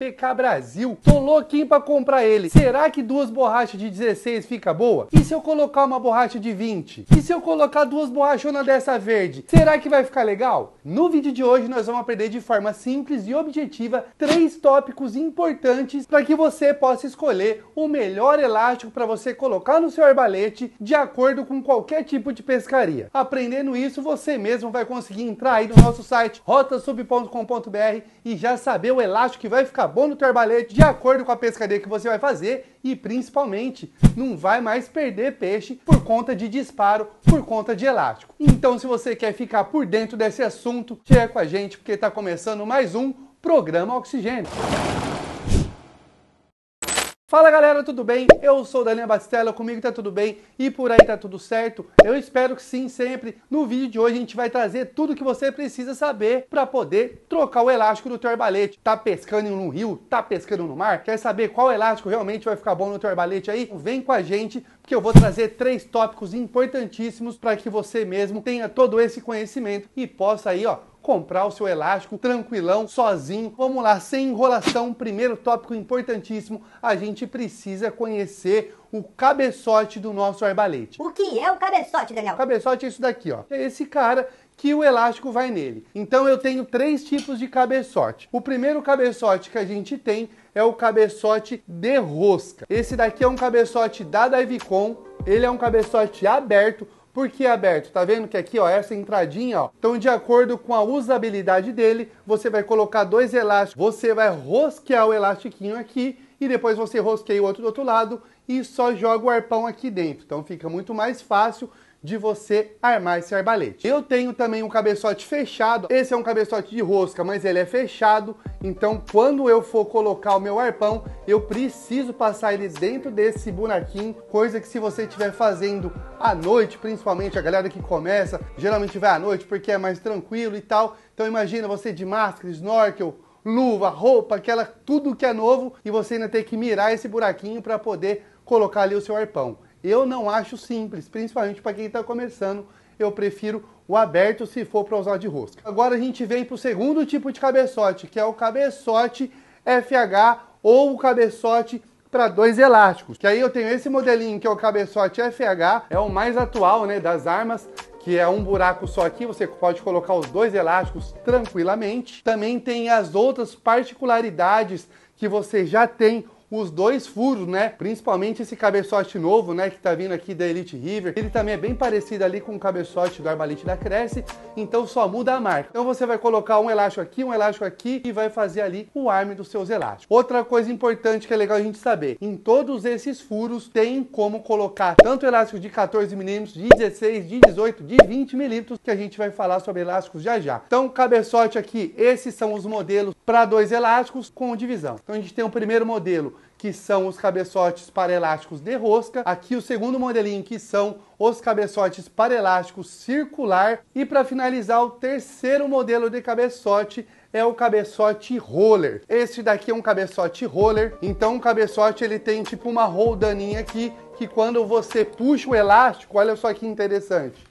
PK Brasil. Tô louquinho pra comprar ele. Será que duas borrachas de 16 fica boa? E se eu colocar uma borracha de 20? E se eu colocar duas borrachonas dessa verde? Será que vai ficar legal? No vídeo de hoje nós vamos aprender de forma simples e objetiva três tópicos importantes para que você possa escolher o melhor elástico para você colocar no seu arbalete de acordo com qualquer tipo de pescaria. Aprendendo isso, você mesmo vai conseguir entrar aí no nosso site rotasub.com.br e já saber o elástico que vai ficar carbono trabalhante de acordo com a pescaria que você vai fazer e principalmente não vai mais perder peixe por conta de disparo, por conta de elástico. Então, se você quer ficar por dentro desse assunto, chega com a gente porque está começando mais um programa Oxigênio. Fala galera, tudo bem? Eu sou Daniel Bastella, comigo tá tudo bem e por aí tá tudo certo? Eu espero que sim, sempre. No vídeo de hoje a gente vai trazer tudo que você precisa saber para poder trocar o elástico do teu arbalete. Tá pescando no rio? Tá pescando no mar? Quer saber qual elástico realmente vai ficar bom no teu arbalete aí? Vem com a gente porque eu vou trazer três tópicos importantíssimos para que você mesmo tenha todo esse conhecimento e possa aí, ó, comprar o seu elástico tranquilão, sozinho. Vamos lá, sem enrolação. Primeiro tópico importantíssimo: a gente precisa conhecer o cabeçote do nosso arbalete. O que é o cabeçote, Daniel? O cabeçote é isso daqui, ó. É esse cara que o elástico vai nele. Então eu tenho três tipos de cabeçote. O primeiro cabeçote que a gente tem é o cabeçote de rosca. Esse daqui é um cabeçote da Davicon, ele é um cabeçote aberto, por que aberto? Tá vendo que aqui, ó, essa entradinha, ó. Então, de acordo com a usabilidade dele, você vai colocar dois elásticos, você vai rosquear o elastiquinho aqui e depois você rosqueia o outro do outro lado e só joga o arpão aqui dentro. Então fica muito mais fácil de você armar esse arbalete. Eu tenho também um cabeçote fechado. Esse é um cabeçote de rosca, mas ele é fechado. Então, quando eu for colocar o meu arpão, eu preciso passar ele dentro desse buraquinho. Coisa que se você estiver fazendo à noite, principalmente a galera que começa, geralmente vai à noite porque é mais tranquilo e tal. Então, imagina você de máscara, snorkel, luva, roupa, aquela tudo que é novo e você ainda tem que mirar esse buraquinho para poder colocar ali o seu arpão. Eu não acho simples, principalmente para quem está começando. Eu prefiro o aberto se for para usar de rosca. Agora a gente vem para o segundo tipo de cabeçote, que é o cabeçote FH ou o cabeçote para dois elásticos. Que aí eu tenho esse modelinho que é o cabeçote FH, é o mais atual, né, das armas, que é um buraco só aqui, você pode colocar os dois elásticos tranquilamente. Também tem as outras particularidades que você já tem os dois furos, né? Principalmente esse cabeçote novo, né? Que tá vindo aqui da Elite River. Ele também é bem parecido ali com o cabeçote do Arbalite da Cresce, então só muda a marca. Então você vai colocar um elástico aqui, um elástico aqui e vai fazer ali o arme dos seus elásticos. Outra coisa importante que é legal a gente saber, em todos esses furos tem como colocar tanto elástico de 14 milímetros, de 16, de 18, de 20 milímetros, que a gente vai falar sobre elásticos já já. Então cabeçote aqui, esses são os modelos para dois elásticos com divisão. Então a gente tem o primeiro modelo que são os cabeçotes para elásticos de rosca. Aqui o segundo modelinho, que são os cabeçotes para elásticos circular. E para finalizar, o terceiro modelo de cabeçote é o cabeçote roller. Esse daqui é um cabeçote roller. Então o cabeçote ele tem tipo uma roldaninha aqui, que quando você puxa o elástico, olha só que interessante.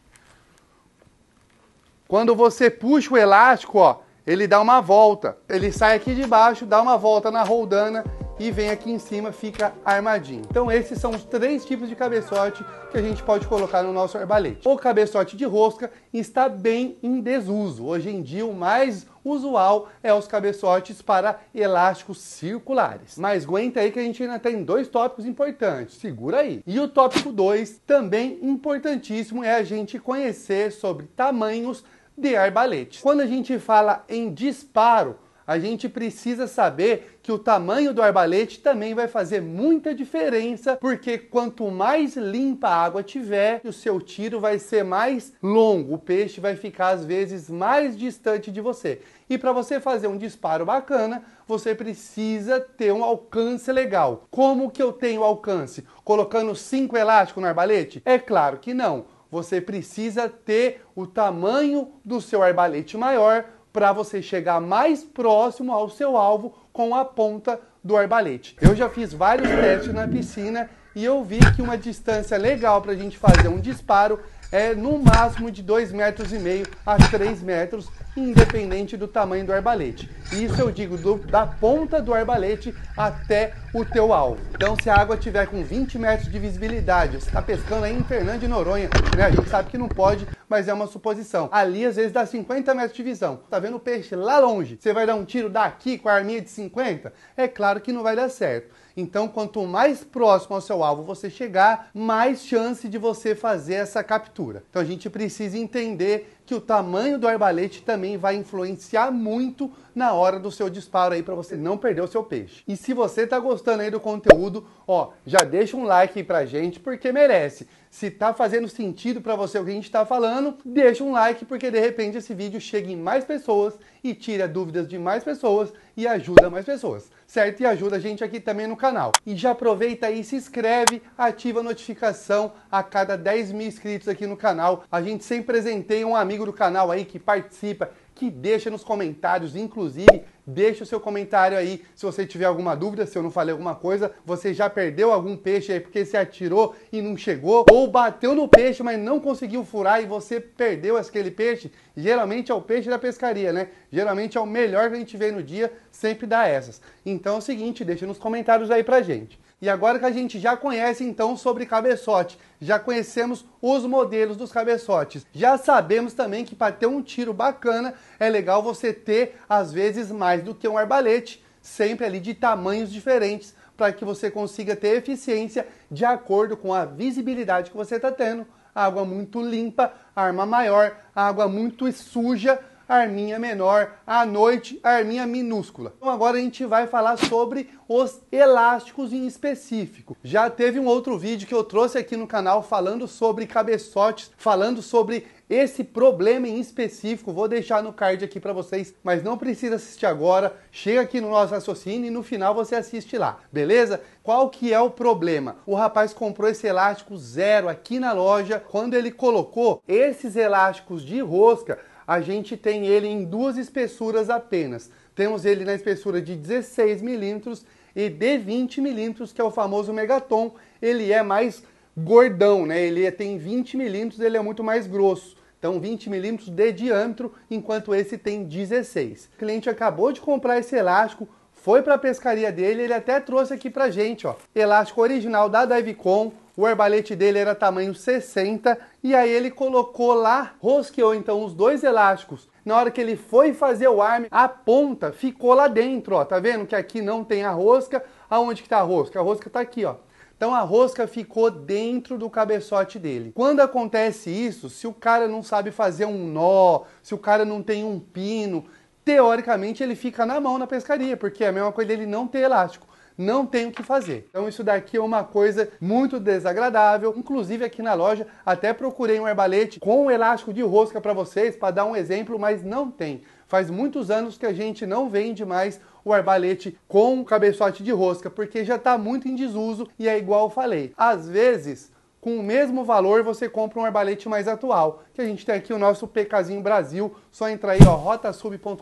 Quando você puxa o elástico, ó, ele dá uma volta. Ele sai aqui de baixo, dá uma volta na roldana e vem aqui em cima, fica armadinho. Então esses são os três tipos de cabeçote que a gente pode colocar no nosso arbalete. O cabeçote de rosca está bem em desuso. Hoje em dia o mais usual é os cabeçotes para elásticos circulares. Mas aguenta aí que a gente ainda tem dois tópicos importantes, segura aí. E o tópico 2, também importantíssimo, é a gente conhecer sobre tamanhos de arbalete. Quando a gente fala em disparo, a gente precisa saber que o tamanho do arbalete também vai fazer muita diferença, porque quanto mais limpa a água tiver, o seu tiro vai ser mais longo, o peixe vai ficar às vezes mais distante de você. E para você fazer um disparo bacana, você precisa ter um alcance legal. Como que eu tenho alcance? Colocando cinco elásticos no arbalete? É claro que não. Você precisa ter o tamanho do seu arbalete maior para você chegar mais próximo ao seu alvo com a ponta do arbalete. Eu já fiz vários testes na piscina e eu vi que uma distância legal para a gente fazer um disparo é no máximo de 2,5 metros e meio a 3 metros, independente do tamanho do arbalete. Isso eu digo do, da ponta do arbalete até o teu alvo. Então se a água tiver com 20 metros de visibilidade, você está pescando aí em Fernando de Noronha, né? A gente sabe que não pode, mas é uma suposição. Ali às vezes dá 50 metros de visão. Tá vendo o peixe lá longe? Você vai dar um tiro daqui com a arminha de 50? É claro que não vai dar certo. Então, quanto mais próximo ao seu alvo você chegar, mais chance de você fazer essa captura. Então, a gente precisa entender que o tamanho do arbalete também vai influenciar muito na hora do seu disparo aí para você não perder o seu peixe. E se você tá gostando aí do conteúdo, ó, já deixa um like aí pra gente porque merece. Se tá fazendo sentido para você o que a gente está falando, deixa um like porque de repente esse vídeo chega em mais pessoas e tira dúvidas de mais pessoas e ajuda mais pessoas, certo? E ajuda a gente aqui também no canal. E já aproveita aí, se inscreve, ativa a notificação a cada 10 mil inscritos aqui no canal. A gente sempre presenteia um amigo do canal aí que participa, que deixa nos comentários. Inclusive, deixa o seu comentário aí se você tiver alguma dúvida, se eu não falei alguma coisa, você já perdeu algum peixe aí porque se atirou e não chegou, ou bateu no peixe, mas não conseguiu furar e você perdeu aquele peixe. Geralmente é o peixe da pescaria, né? Geralmente é o melhor que a gente vê no dia, sempre dá essas. Então é o seguinte, deixa nos comentários aí pra gente. E agora que a gente já conhece então sobre cabeçote, já conhecemos os modelos dos cabeçotes. Já sabemos também que para ter um tiro bacana é legal você ter às vezes mais do que um arbalete, sempre ali de tamanhos diferentes, para que você consiga ter eficiência de acordo com a visibilidade que você está tendo. Água muito limpa, arma maior, água muito suja, arminha menor, à noite, arminha minúscula. Então agora a gente vai falar sobre os elásticos em específico. Já teve um outro vídeo que eu trouxe aqui no canal falando sobre cabeçotes, falando sobre esse problema em específico, vou deixar no card aqui para vocês, mas não precisa assistir agora. Chega aqui no nosso raciocínio e no final você assiste lá, beleza? Qual que é o problema? O rapaz comprou esse elástico zero aqui na loja. Quando ele colocou esses elásticos de rosca, a gente tem ele em duas espessuras apenas. Temos ele na espessura de 16 milímetros e de 20 milímetros, que é o famoso Megaton. Ele é mais gordão, né? Ele é, tem 20 milímetros, ele é muito mais grosso. Então 20 milímetros de diâmetro, enquanto esse tem 16. O cliente acabou de comprar esse elástico, foi para a pescaria dele, ele até trouxe aqui para gente, ó. Elástico original da Divecon, o arbalete dele era tamanho 60 e aí ele colocou lá, rosqueou então os dois elásticos. Na hora que ele foi fazer o arme, a ponta ficou lá dentro, ó. Tá vendo que aqui não tem a rosca? Aonde que tá a rosca? A rosca tá aqui, ó. Então a rosca ficou dentro do cabeçote dele. Quando acontece isso, se o cara não sabe fazer um nó, se o cara não tem um pino, teoricamente ele fica na mão na pescaria, porque é a mesma coisa dele não ter elástico não tem o que fazer. Então isso daqui é uma coisa muito desagradável. Inclusive aqui na loja até procurei um herbalete com um elástico de rosca para vocês para dar um exemplo, mas não tem. Faz muitos anos que a gente não vende mais o arbalete com cabeçote de rosca, porque já está muito em desuso e é igual eu falei. Às vezes, com o mesmo valor você compra um arbalete mais atual, que a gente tem aqui o nosso PKzinho Brasil, só entra aí, ó, rotasub.com.br,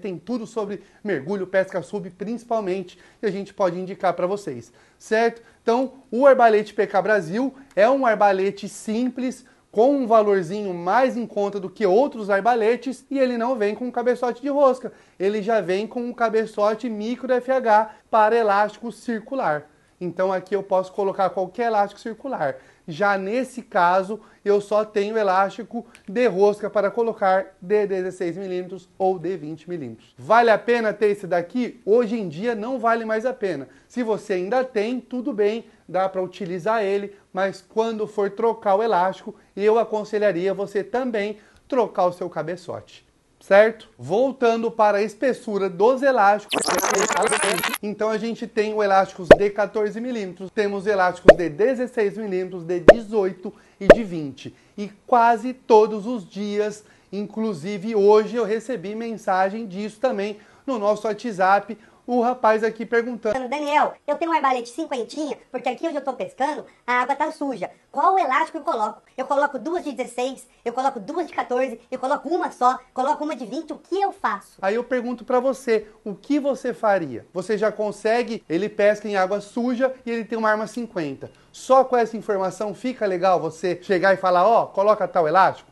tem tudo sobre mergulho, pesca sub, principalmente, que a gente pode indicar para vocês, certo? Então, o arbalete PK Brasil é um arbalete simples, com um valorzinho mais em conta do que outros arbaletes e ele não vem com um cabeçote de rosca, ele já vem com um cabeçote micro FH para elástico circular. Então aqui eu posso colocar qualquer elástico circular. Já nesse caso, eu só tenho elástico de rosca para colocar de 16 milímetros ou de 20 milímetros. Vale a pena ter esse daqui? Hoje em dia não vale mais a pena. Se você ainda tem, tudo bem, dá para utilizar ele, mas quando for trocar o elástico, eu aconselharia você também trocar o seu cabeçote certo? Voltando para a espessura dos elásticos. Então a gente tem o elásticos de 14 milímetros, temos elásticos de 16 milímetros, de 18 e de 20. E quase todos os dias, inclusive hoje eu recebi mensagem disso também no nosso WhatsApp, o rapaz aqui perguntando. Daniel, eu tenho um arbalete cinquentinha, porque aqui onde eu estou pescando, a água tá suja. Qual o elástico eu coloco? Eu coloco duas de 16, eu coloco duas de 14, eu coloco uma só, coloco uma de 20, o que eu faço? Aí eu pergunto para você, o que você faria? Você já consegue, ele pesca em água suja e ele tem uma arma 50. Só com essa informação fica legal você chegar e falar, ó, oh, coloca tal elástico?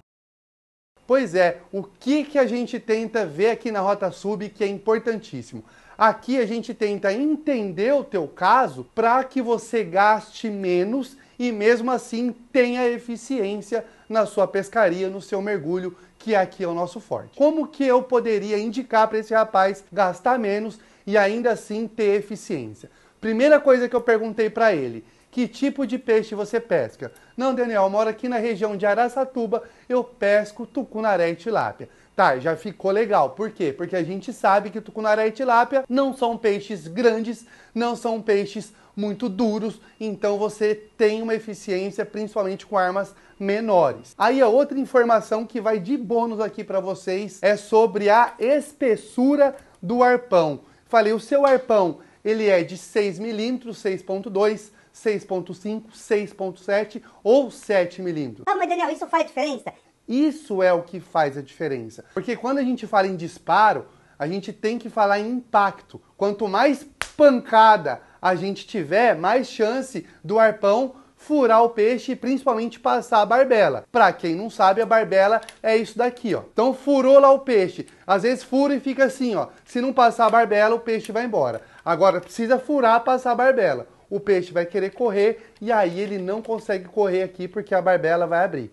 Pois é, o que, que a gente tenta ver aqui na Rota Sub que é importantíssimo? Aqui a gente tenta entender o teu caso para que você gaste menos e mesmo assim tenha eficiência na sua pescaria, no seu mergulho, que aqui é o nosso forte. Como que eu poderia indicar para esse rapaz gastar menos e ainda assim ter eficiência? Primeira coisa que eu perguntei para ele, que tipo de peixe você pesca? Não, Daniel, eu moro aqui na região de Araçatuba, eu pesco tucunaré e tilápia. Tá, já ficou legal. Por quê? Porque a gente sabe que tucunaré e tilápia não são peixes grandes, não são peixes muito duros, então você tem uma eficiência principalmente com armas menores. Aí a outra informação que vai de bônus aqui para vocês é sobre a espessura do arpão. Falei, o seu arpão, ele é de 6 milímetros, 6.2 6.5, 6.7 ou 7 milímetros. Ah, mas Daniel, isso faz diferença? Isso é o que faz a diferença. Porque quando a gente fala em disparo, a gente tem que falar em impacto. Quanto mais pancada a gente tiver, mais chance do arpão furar o peixe e principalmente passar a barbela. Para quem não sabe, a barbela é isso daqui, ó. Então furou lá o peixe. Às vezes fura e fica assim, ó. Se não passar a barbela, o peixe vai embora. Agora precisa furar, passar a barbela. O peixe vai querer correr e aí ele não consegue correr aqui porque a barbela vai abrir.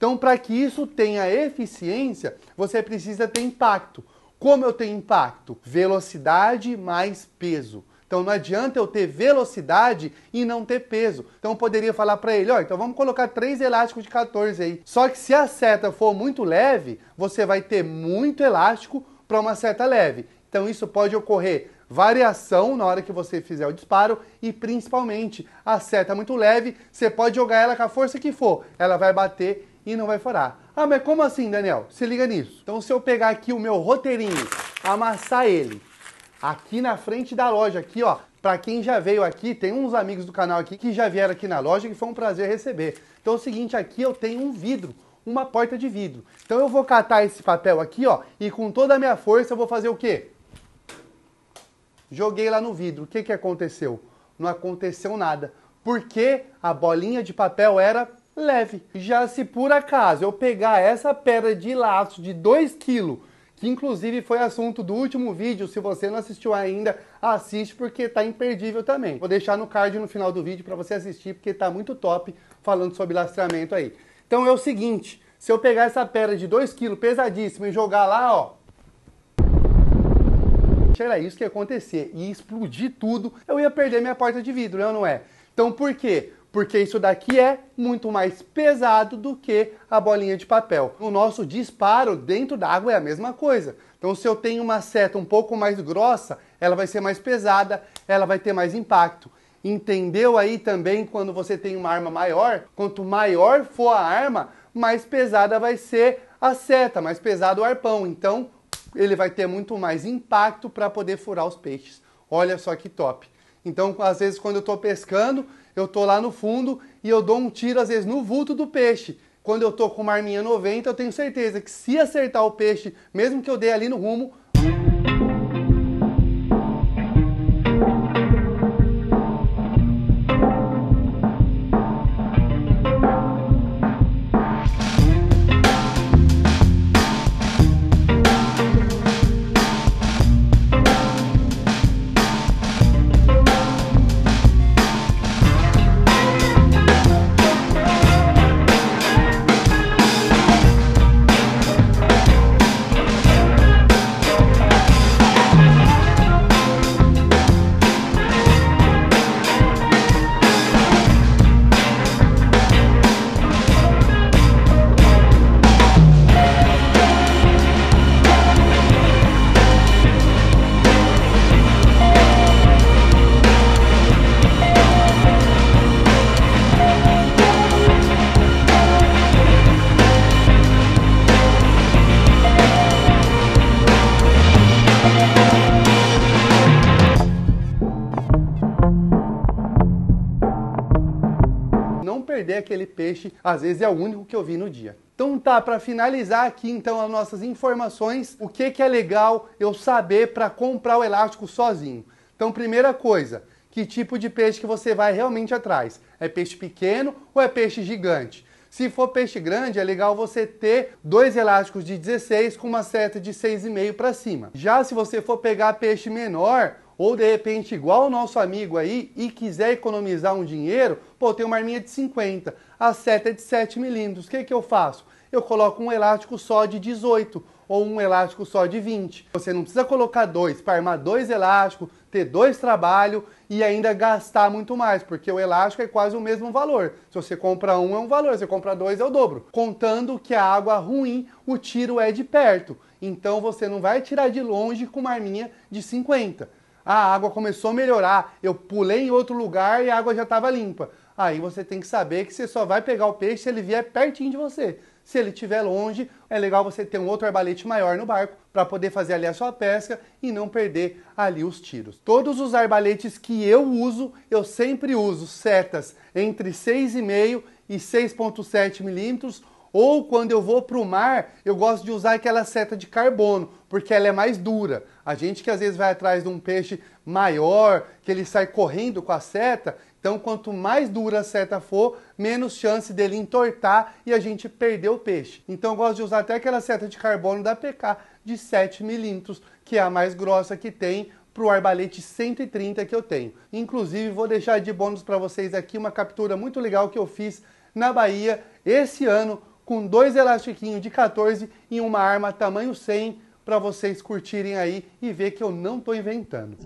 Então, para que isso tenha eficiência, você precisa ter impacto. Como eu tenho impacto? Velocidade mais peso. Então não adianta eu ter velocidade e não ter peso. Então eu poderia falar para ele, ó, então vamos colocar três elásticos de 14 aí. Só que se a seta for muito leve, você vai ter muito elástico para uma seta leve. Então isso pode ocorrer variação na hora que você fizer o disparo e principalmente a seta muito leve, você pode jogar ela com a força que for, ela vai bater e não vai furar. Ah, mas como assim, Daniel? Se liga nisso. Então, se eu pegar aqui o meu roteirinho, amassar ele, aqui na frente da loja, aqui, ó, para quem já veio aqui, tem uns amigos do canal aqui que já vieram aqui na loja, que foi um prazer receber. Então, é o seguinte, aqui eu tenho um vidro, uma porta de vidro. Então, eu vou catar esse papel aqui, ó, e com toda a minha força eu vou fazer o quê? Joguei lá no vidro. O que que aconteceu? Não aconteceu nada. Porque a bolinha de papel era leve. Já se por acaso eu pegar essa pedra de laço de 2 kg, que inclusive foi assunto do último vídeo, se você não assistiu ainda, assiste porque tá imperdível também. Vou deixar no card no final do vídeo para você assistir porque tá muito top falando sobre lastramento aí. Então é o seguinte, se eu pegar essa pedra de 2 kg pesadíssima e jogar lá, ó, era isso que ia acontecer, e explodir tudo, eu ia perder minha porta de vidro, né, não é? Então por quê? porque isso daqui é muito mais pesado do que a bolinha de papel. O nosso disparo dentro da água é a mesma coisa. Então, se eu tenho uma seta um pouco mais grossa, ela vai ser mais pesada, ela vai ter mais impacto. Entendeu aí também quando você tem uma arma maior? Quanto maior for a arma, mais pesada vai ser a seta, mais pesado o arpão. Então, ele vai ter muito mais impacto para poder furar os peixes. Olha só que top. Então, às vezes, quando eu estou pescando, eu tô lá no fundo e eu dou um tiro, às vezes, no vulto do peixe. Quando eu tô com uma arminha 90, eu tenho certeza que se acertar o peixe, mesmo que eu dê ali no rumo, aquele peixe, às vezes é o único que eu vi no dia. Então tá, para finalizar aqui então as nossas informações, o que, que é legal eu saber para comprar o elástico sozinho? Então primeira coisa, que tipo de peixe que você vai realmente atrás? É peixe pequeno ou é peixe gigante? Se for peixe grande, é legal você ter dois elásticos de 16 com uma seta de 6,5 para cima. Já se você for pegar peixe menor, ou de repente, igual o nosso amigo aí, e quiser economizar um dinheiro, pô, tem uma arminha de 50, a seta é de 7 milímetros. O que, que eu faço? Eu coloco um elástico só de 18 ou um elástico só de 20. Você não precisa colocar dois para armar dois elásticos, ter dois trabalhos e ainda gastar muito mais, porque o elástico é quase o mesmo valor. Se você compra um é um valor, se você compra dois é o dobro. Contando que a água ruim, o tiro é de perto. Então você não vai tirar de longe com uma arminha de 50 ah, a água começou a melhorar, eu pulei em outro lugar e a água já estava limpa. Aí você tem que saber que você só vai pegar o peixe se ele vier pertinho de você. Se ele estiver longe, é legal você ter um outro arbalete maior no barco para poder fazer ali a sua pesca e não perder ali os tiros. Todos os arbaletes que eu uso, eu sempre uso setas entre 6,5 e 6,7 milímetros. Ou quando eu vou para o mar, eu gosto de usar aquela seta de carbono, porque ela é mais dura. A gente que às vezes vai atrás de um peixe maior, que ele sai correndo com a seta, então quanto mais dura a seta for, menos chance dele entortar e a gente perder o peixe. Então eu gosto de usar até aquela seta de carbono da PK de 7 milímetros, que é a mais grossa que tem, para o arbalete 130 que eu tenho. Inclusive, vou deixar de bônus para vocês aqui uma captura muito legal que eu fiz na Bahia esse ano com dois elastiquinhos de 14 e uma arma tamanho 100 para vocês curtirem aí e ver que eu não tô inventando.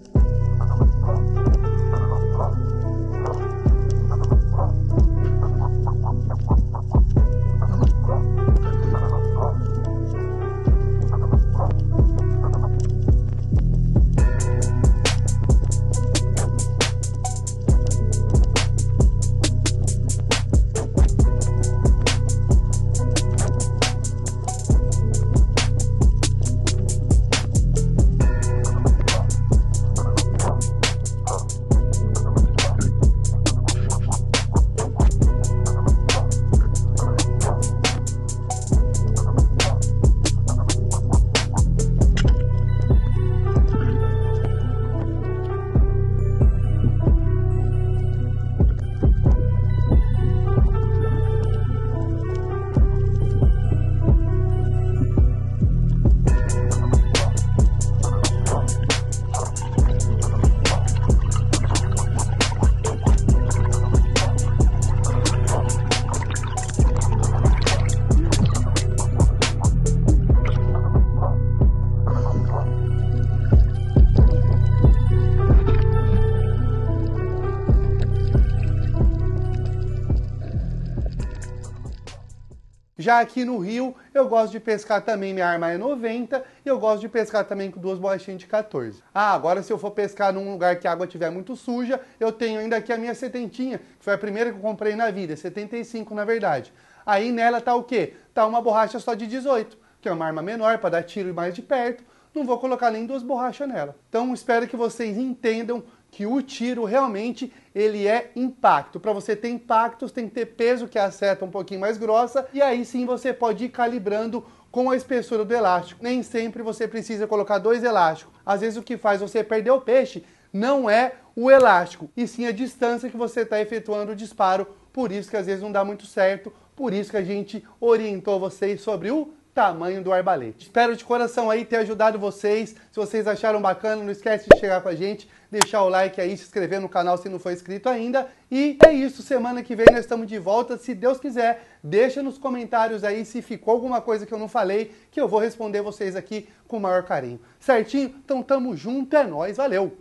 Já aqui no rio, eu gosto de pescar também, minha arma é 90 e eu gosto de pescar também com duas borrachinhas de 14. Ah, agora se eu for pescar num lugar que a água estiver muito suja, eu tenho ainda aqui a minha setentinha, que foi a primeira que eu comprei na vida, 75 na verdade. Aí nela tá o quê? Tá uma borracha só de 18, que é uma arma menor para dar tiro mais de perto. Não vou colocar nem duas borrachas nela. Então espero que vocês entendam que o tiro realmente ele é impacto. Para você ter impactos, tem que ter peso que é a seta um pouquinho mais grossa e aí sim você pode ir calibrando com a espessura do elástico. Nem sempre você precisa colocar dois elásticos. Às vezes o que faz você perder o peixe não é o elástico, e sim a distância que você está efetuando o disparo. Por isso que às vezes não dá muito certo. Por isso que a gente orientou vocês sobre o tamanho do arbalete. Espero de coração aí ter ajudado vocês. Se vocês acharam bacana, não esquece de chegar com a gente, deixar o like aí, se inscrever no canal se não for inscrito ainda. E é isso, semana que vem nós estamos de volta, se Deus quiser. Deixa nos comentários aí se ficou alguma coisa que eu não falei, que eu vou responder vocês aqui com o maior carinho. Certinho? Então tamo junto, é nóis, valeu!